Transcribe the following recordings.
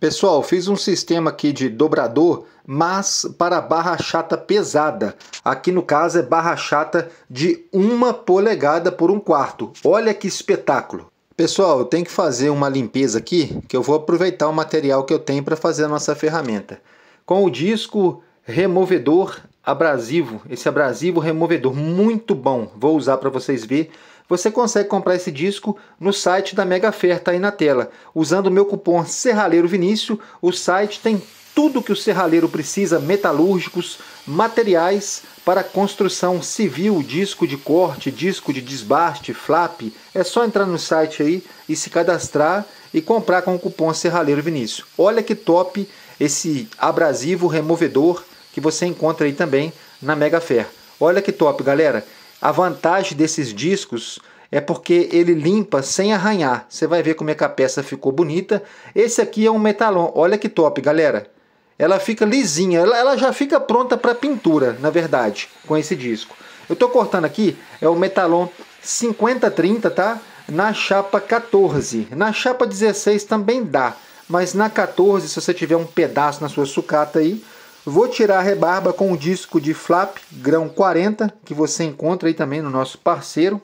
Pessoal, fiz um sistema aqui de dobrador, mas para barra chata pesada. Aqui no caso é barra chata de uma polegada por um quarto. Olha que espetáculo! Pessoal, eu tenho que fazer uma limpeza aqui, que eu vou aproveitar o material que eu tenho para fazer a nossa ferramenta. Com o disco removedor abrasivo, esse abrasivo removedor muito bom, vou usar para vocês verem você consegue comprar esse disco no site da Mega Fer, tá aí na tela. Usando o meu cupom Serralheiro Vinícius. o site tem tudo que o serralheiro precisa, metalúrgicos, materiais para construção civil, disco de corte, disco de desbaste, flap. É só entrar no site aí e se cadastrar e comprar com o cupom Serralheiro Vinícius. Olha que top esse abrasivo removedor que você encontra aí também na Mega Fer. Olha que top, galera. A vantagem desses discos é porque ele limpa sem arranhar. Você vai ver como é que a peça ficou bonita. Esse aqui é um metalon. Olha que top, galera. Ela fica lisinha. Ela já fica pronta para pintura, na verdade, com esse disco. Eu estou cortando aqui, é o metalon 5030, tá? Na chapa 14. Na chapa 16 também dá. Mas na 14, se você tiver um pedaço na sua sucata aí, Vou tirar a rebarba com o disco de flap grão 40, que você encontra aí também no nosso parceiro.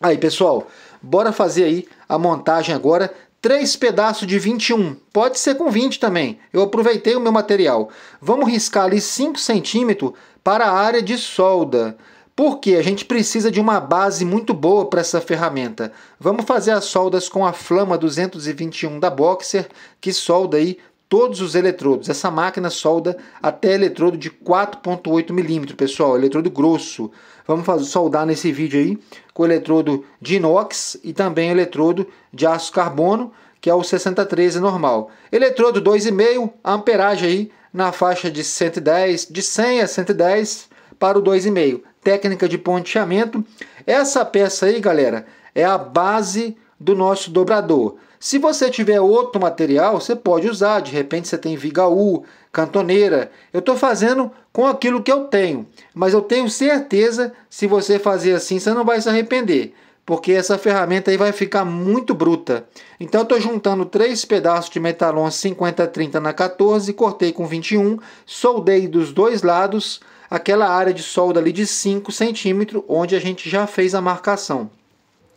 Aí, pessoal, bora fazer aí a montagem agora. Três pedaços de 21, pode ser com 20 também. Eu aproveitei o meu material. Vamos riscar ali 5 centímetros para a área de solda. Porque a gente precisa de uma base muito boa para essa ferramenta. Vamos fazer as soldas com a Flama 221 da Boxer, que solda aí todos os eletrodos. Essa máquina solda até eletrodo de 4.8 milímetros, pessoal, eletrodo grosso. Vamos fazer, soldar nesse vídeo aí com eletrodo de inox e também eletrodo de aço carbono, que é o 6013 normal. Eletrodo 2,5, amperagem aí na faixa de 110, de 100 a 110 para o 2,5. Técnica de ponteamento. Essa peça aí, galera, é a base do nosso dobrador. Se você tiver outro material, você pode usar. De repente você tem vigaú, cantoneira. Eu estou fazendo com aquilo que eu tenho. Mas eu tenho certeza, se você fazer assim, você não vai se arrepender. Porque essa ferramenta aí vai ficar muito bruta. Então eu estou juntando três pedaços de metalon 50-30 na 14, cortei com 21, soldei dos dois lados aquela área de solda ali de 5 centímetros, onde a gente já fez a marcação.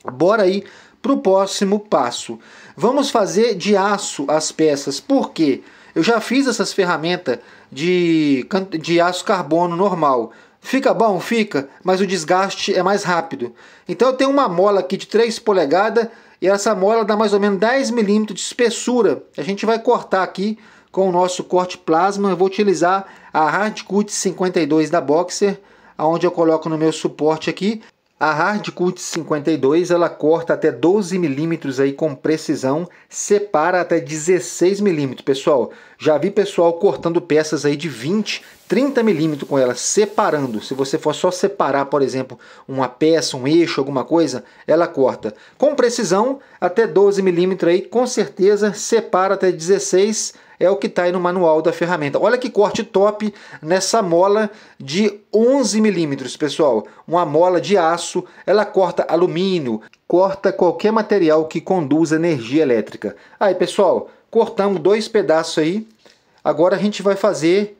Bora aí para o próximo passo. Vamos fazer de aço as peças. Por quê? Eu já fiz essas ferramentas de, de aço carbono normal. Fica bom? Fica, mas o desgaste é mais rápido. Então eu tenho uma mola aqui de 3 polegadas e essa mola dá mais ou menos 10 milímetros de espessura. A gente vai cortar aqui com o nosso corte plasma. Eu vou utilizar a Hardcut 52 da Boxer, aonde eu coloco no meu suporte aqui. A Hardcut 52 ela corta até 12 milímetros aí com precisão, separa até 16 milímetros. Pessoal, já vi pessoal cortando peças aí de 20, 30 milímetros com ela separando, se você for só separar, por exemplo, uma peça, um eixo, alguma coisa, ela corta com precisão até 12 milímetros aí, com certeza separa até 16 é o que está aí no manual da ferramenta. Olha que corte top nessa mola de 11 milímetros, pessoal. Uma mola de aço, ela corta alumínio, corta qualquer material que conduza energia elétrica. Aí, pessoal, cortamos dois pedaços aí. Agora a gente vai fazer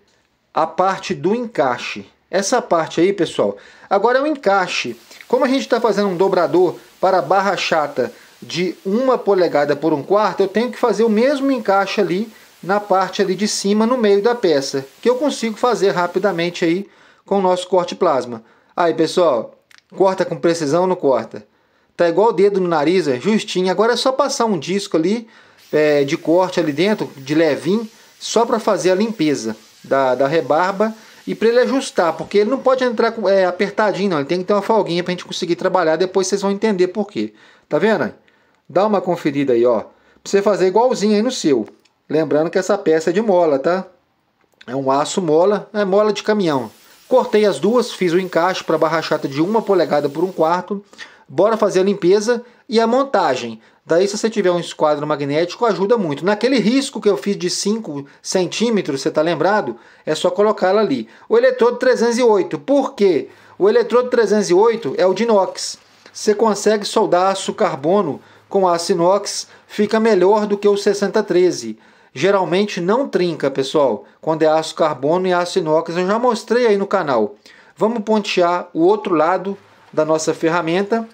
a parte do encaixe. Essa parte aí, pessoal. Agora é o encaixe. Como a gente está fazendo um dobrador para a barra chata de uma polegada por um quarto, eu tenho que fazer o mesmo encaixe ali na parte ali de cima, no meio da peça, que eu consigo fazer rapidamente aí com o nosso corte plasma. Aí, pessoal, corta com precisão ou não corta? Tá igual o dedo no nariz, é justinho. Agora é só passar um disco ali é, de corte ali dentro, de levinho, só para fazer a limpeza da, da rebarba e para ele ajustar, porque ele não pode entrar é, apertadinho, não. Ele tem que ter uma folguinha para a gente conseguir trabalhar. Depois vocês vão entender por quê. Tá vendo? Dá uma conferida aí, ó. Pra você fazer igualzinho aí no seu. Lembrando que essa peça é de mola, tá? É um aço mola, é mola de caminhão. Cortei as duas, fiz o encaixe para barra chata de uma polegada por um quarto. Bora fazer a limpeza e a montagem. Daí, se você tiver um esquadro magnético, ajuda muito. Naquele risco que eu fiz de 5 centímetros, você está lembrado? É só colocá-la ali. O eletrodo 308, por quê? O eletrodo 308 é o de inox. Você consegue soldar aço carbono com aço inox, fica melhor do que o 6013. Geralmente não trinca, pessoal, quando é aço carbono e aço inox. Eu já mostrei aí no canal. Vamos pontear o outro lado da nossa ferramenta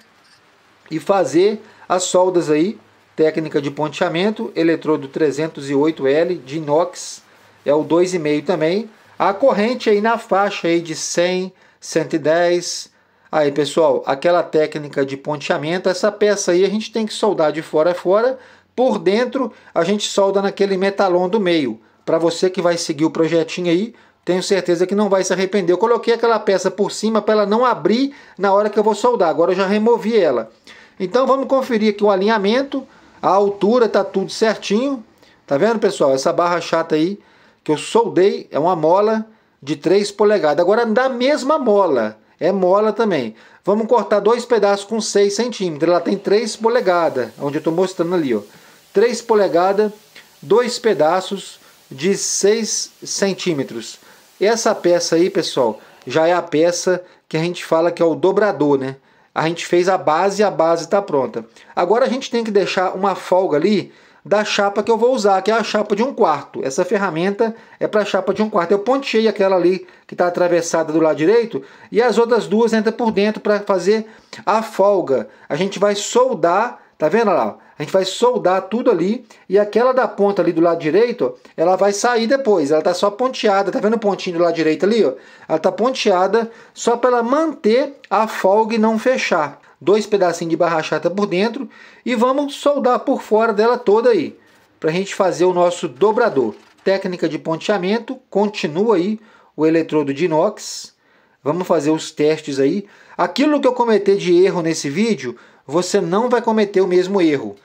e fazer as soldas aí, técnica de ponteamento, eletrodo 308L de inox, é o 2,5 também. A corrente aí na faixa aí de 100, 110. Aí, pessoal, aquela técnica de ponteamento, essa peça aí a gente tem que soldar de fora a fora. Por dentro, a gente solda naquele metalon do meio. Para você que vai seguir o projetinho aí, tenho certeza que não vai se arrepender. Eu coloquei aquela peça por cima para ela não abrir na hora que eu vou soldar. Agora eu já removi ela. Então vamos conferir aqui o alinhamento, a altura tá tudo certinho. Tá vendo, pessoal? Essa barra chata aí que eu soldei é uma mola de 3 polegadas. Agora da mesma mola, é mola também. Vamos cortar dois pedaços com 6 centímetros. Ela tem 3 polegadas, onde eu estou mostrando ali, ó. 3 polegadas, dois pedaços de 6 centímetros. Essa peça aí, pessoal, já é a peça que a gente fala que é o dobrador, né? A gente fez a base e a base está pronta. Agora a gente tem que deixar uma folga ali da chapa que eu vou usar, que é a chapa de um quarto. Essa ferramenta é para a chapa de um quarto. Eu pontei aquela ali que está atravessada do lado direito e as outras duas entram por dentro para fazer a folga. A gente vai soldar, tá vendo lá? A gente vai soldar tudo ali e aquela da ponta ali do lado direito, ela vai sair depois. Ela tá só ponteada, tá vendo o pontinho do lado direito ali, ó? Ela tá ponteada só para ela manter a folga e não fechar. Dois pedacinhos de barra chata por dentro e vamos soldar por fora dela toda aí, para a gente fazer o nosso dobrador. Técnica de ponteamento, continua aí o eletrodo de inox. Vamos fazer os testes aí. Aquilo que eu cometer de erro nesse vídeo, você não vai cometer o mesmo erro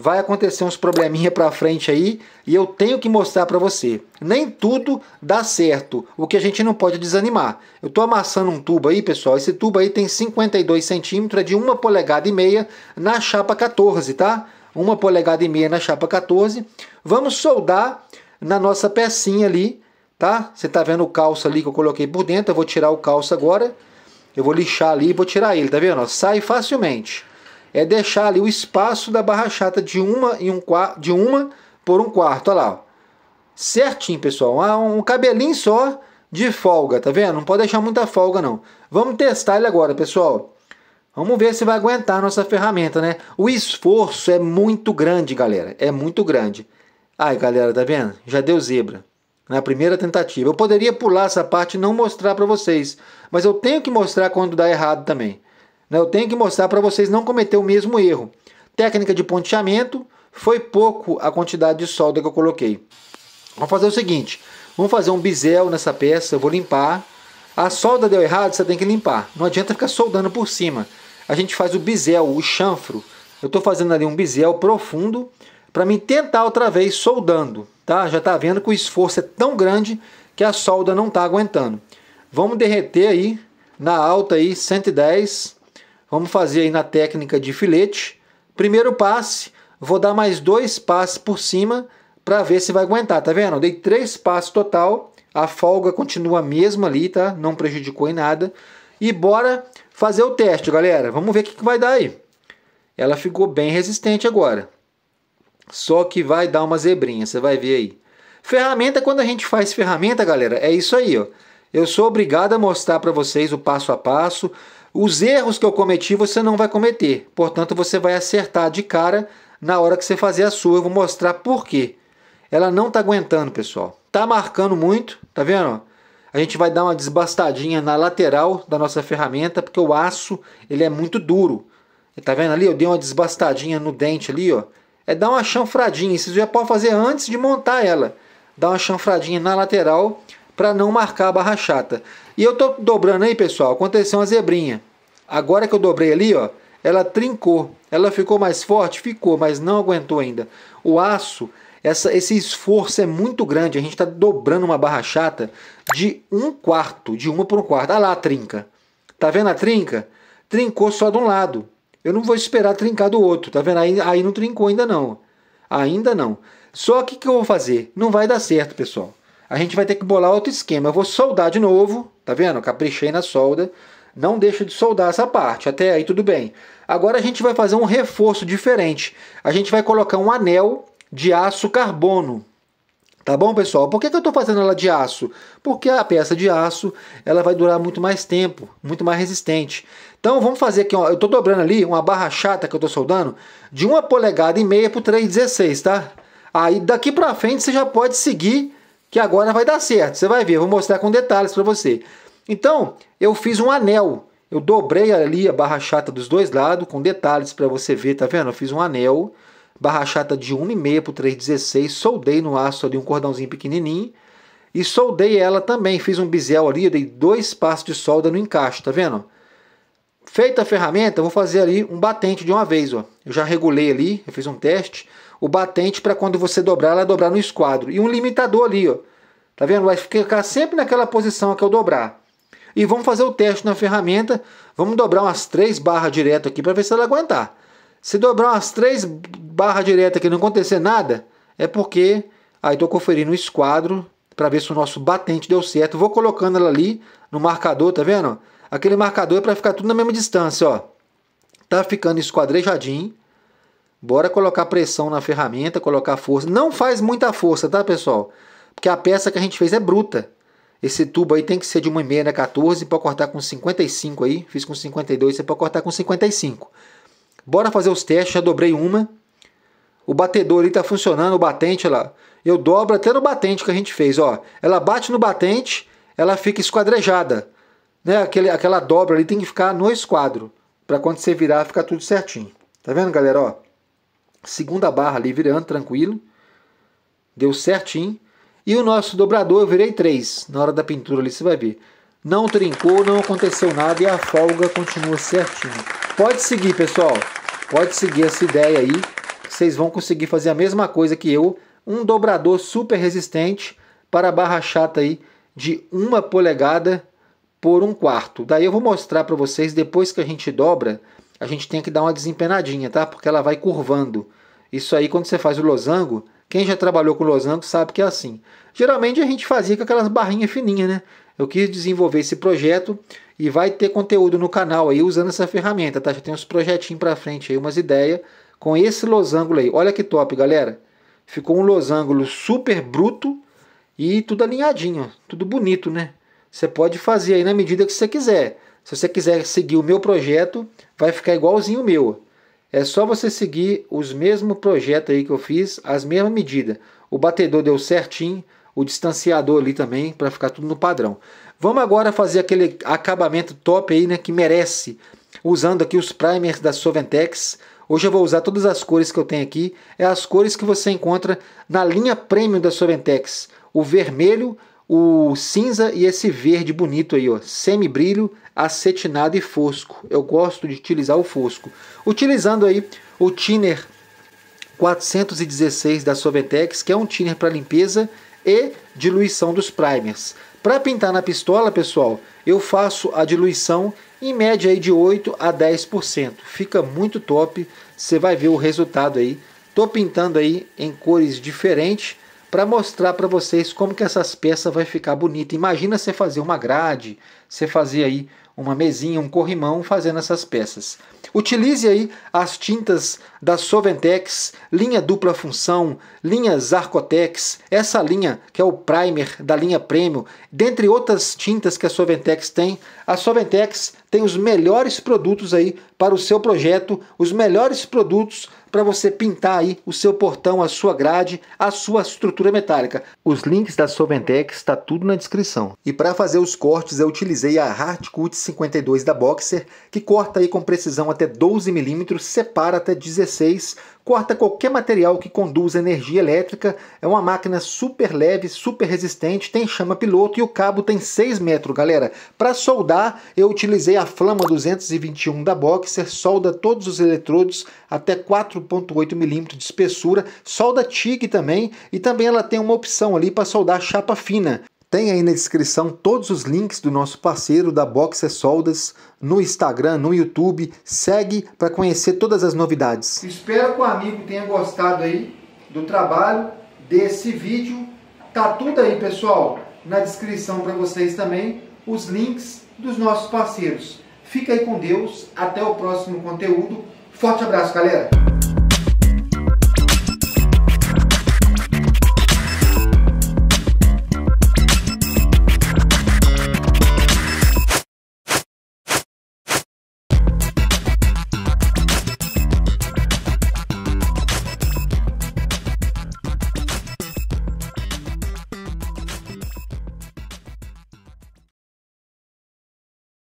vai acontecer uns probleminha para frente aí e eu tenho que mostrar para você. Nem tudo dá certo, o que a gente não pode desanimar. Eu estou amassando um tubo aí, pessoal. Esse tubo aí tem 52 centímetros, é de uma polegada e meia na chapa 14, tá? Uma polegada e meia na chapa 14. Vamos soldar na nossa pecinha ali, tá? Você tá vendo o calço ali que eu coloquei por dentro, eu vou tirar o calço agora. Eu vou lixar ali e vou tirar ele, tá vendo? Sai facilmente é deixar ali o espaço da barra chata de uma e um de uma por um quarto, olha lá. Ó. Certinho, pessoal. Ah, um cabelinho só de folga, tá vendo? Não pode deixar muita folga não. Vamos testar ele agora, pessoal. Vamos ver se vai aguentar nossa ferramenta, né? O esforço é muito grande, galera. É muito grande. Ai, galera, tá vendo? Já deu zebra na primeira tentativa. Eu poderia pular essa parte e não mostrar para vocês, mas eu tenho que mostrar quando dá errado também. Né, eu tenho que mostrar para vocês não cometer o mesmo erro. Técnica de ponteamento, foi pouco a quantidade de solda que eu coloquei. Vamos fazer o seguinte, vamos fazer um bisel nessa peça, eu vou limpar. A solda deu errado, você tem que limpar. Não adianta ficar soldando por cima. A gente faz o bisel, o chanfro. Eu estou fazendo ali um bisel profundo para mim tentar outra vez soldando. Tá? Já está vendo que o esforço é tão grande que a solda não está aguentando. Vamos derreter aí na alta aí 110 Vamos fazer aí na técnica de filete. Primeiro passe, vou dar mais dois passes por cima para ver se vai aguentar, tá vendo? Eu dei três passes total, a folga continua a mesma ali, tá? Não prejudicou em nada. E bora fazer o teste, galera. Vamos ver o que, que vai dar aí. Ela ficou bem resistente agora. Só que vai dar uma zebrinha, você vai ver aí. Ferramenta, quando a gente faz ferramenta, galera, é isso aí, ó. Eu sou obrigado a mostrar para vocês o passo a passo. Os erros que eu cometi você não vai cometer, portanto você vai acertar de cara na hora que você fazer a sua. Eu vou mostrar por quê. Ela não tá aguentando, pessoal. Tá marcando muito, tá vendo? A gente vai dar uma desbastadinha na lateral da nossa ferramenta, porque o aço ele é muito duro. Tá vendo ali? Eu dei uma desbastadinha no dente ali, ó. É dar uma chanfradinha. Isso já pode fazer antes de montar ela. Dar uma chanfradinha na lateral para não marcar a barra chata. E eu tô dobrando aí, pessoal, aconteceu uma zebrinha. Agora que eu dobrei ali, ó, ela trincou. Ela ficou mais forte? Ficou, mas não aguentou ainda. O aço, essa, esse esforço é muito grande. A gente está dobrando uma barra chata de um quarto, de uma por um quarto. Olha lá a trinca. Tá vendo a trinca? Trincou só de um lado. Eu não vou esperar trincar do outro, tá vendo? Aí, aí não trincou ainda não. Ainda não. Só que o que eu vou fazer? Não vai dar certo, pessoal a gente vai ter que bolar outro esquema. Eu vou soldar de novo, tá vendo? Caprichei na solda. Não deixa de soldar essa parte, até aí tudo bem. Agora a gente vai fazer um reforço diferente. A gente vai colocar um anel de aço carbono, Tá bom, pessoal? Por que, que eu estou fazendo ela de aço? Porque a peça de aço ela vai durar muito mais tempo, muito mais resistente. Então vamos fazer aqui, ó, eu estou dobrando ali uma barra chata que eu estou soldando de uma polegada e meia por 3,16, tá? Aí daqui para frente você já pode seguir que agora vai dar certo. Você vai ver, vou mostrar com detalhes para você. Então, eu fiz um anel. Eu dobrei ali a barra chata dos dois lados, com detalhes para você ver, tá vendo? Eu fiz um anel, barra chata de 1,5 por 3,16, soldei no aço ali um cordãozinho pequenininho e soldei ela também. Fiz um bisel ali, eu dei dois passos de solda no encaixe, tá vendo? Feita a ferramenta, eu vou fazer ali um batente de uma vez, ó. Eu já regulei ali, eu fiz um teste o batente para quando você dobrar, ela dobrar no esquadro. E um limitador ali, ó. Tá vendo? Vai ficar sempre naquela posição que eu dobrar. E vamos fazer o teste na ferramenta. Vamos dobrar umas três barras direto aqui para ver se ela aguentar. Se dobrar umas três barras direto aqui e não acontecer nada, é porque aí estou conferindo o esquadro para ver se o nosso batente deu certo. Vou colocando ela ali no marcador, tá vendo? Aquele marcador é para ficar tudo na mesma distância, ó. Tá ficando esquadrejadinho. Bora colocar pressão na ferramenta, colocar força. Não faz muita força, tá, pessoal? Porque a peça que a gente fez é bruta. Esse tubo aí tem que ser de 1,5 na 14, para cortar com 55 aí. Fiz com 52, você pode cortar com 55. Bora fazer os testes, já dobrei uma. O batedor ali tá funcionando, o batente lá. Eu dobro até no batente que a gente fez, ó. Ela bate no batente, ela fica esquadrejada. Né? Aquele, aquela dobra ali tem que ficar no esquadro, para quando você virar ficar tudo certinho. Tá vendo, galera, ó? segunda barra ali virando tranquilo. Deu certinho. E o nosso dobrador eu virei 3. Na hora da pintura ali você vai ver. Não trincou, não aconteceu nada e a folga continua certinho. Pode seguir, pessoal. Pode seguir essa ideia aí. Vocês vão conseguir fazer a mesma coisa que eu. Um dobrador super resistente para a barra chata aí de uma polegada por um quarto. Daí eu vou mostrar para vocês depois que a gente dobra a gente tem que dar uma desempenadinha, tá? Porque ela vai curvando. Isso aí, quando você faz o losango, quem já trabalhou com losango sabe que é assim. Geralmente a gente fazia com aquelas barrinhas fininhas, né? Eu quis desenvolver esse projeto e vai ter conteúdo no canal aí usando essa ferramenta, tá? Já tem uns projetinhos para frente aí, umas ideias com esse losango aí. Olha que top, galera. Ficou um losango super bruto e tudo alinhadinho, tudo bonito, né? Você pode fazer aí na medida que você quiser. Se você quiser seguir o meu projeto, vai ficar igualzinho o meu. É só você seguir os mesmos projetos aí que eu fiz, as mesmas medidas. O batedor deu certinho, o distanciador ali também, para ficar tudo no padrão. Vamos agora fazer aquele acabamento top aí, né, que merece. Usando aqui os primers da Soventex. Hoje eu vou usar todas as cores que eu tenho aqui. É as cores que você encontra na linha premium da Soventex. O vermelho, o cinza e esse verde bonito aí, ó, semi-brilho, acetinado e fosco. Eu gosto de utilizar o fosco. Utilizando aí o thinner 416 da Sovetex, que é um thinner para limpeza e diluição dos primers. Para pintar na pistola, pessoal, eu faço a diluição em média aí de 8 a 10%. Fica muito top, você vai ver o resultado aí. Tô pintando aí em cores diferentes para mostrar para vocês como que essas peças vai ficar bonita. Imagina você fazer uma grade, você fazer aí uma mesinha, um corrimão fazendo essas peças. Utilize aí as tintas da Soventex, linha dupla função, linhas Arcotex, essa linha que é o primer da linha Premium, dentre outras tintas que a Soventex tem. A Soventex tem os melhores produtos aí para o seu projeto, os melhores produtos para você pintar aí o seu portão, a sua grade, a sua estrutura metálica. Os links da Soventex está tudo na descrição. E para fazer os cortes eu utilizei a Hardcut 152 da Boxer, que corta aí com precisão até 12 mm, separa até 16, corta qualquer material que conduza energia elétrica, é uma máquina super leve, super resistente, tem chama piloto e o cabo tem 6 metros, galera. Para soldar, eu utilizei a Flama 221 da Boxer, solda todos os eletrodos até 4.8 mm de espessura, solda TIG também, e também ela tem uma opção ali para soldar chapa fina. Tem aí na descrição todos os links do nosso parceiro da Boxer é Soldas no Instagram, no YouTube. Segue para conhecer todas as novidades. Espero que o amigo tenha gostado aí do trabalho desse vídeo. Tá tudo aí, pessoal, na descrição para vocês também os links dos nossos parceiros. Fica aí com Deus, até o próximo conteúdo. Forte abraço, galera!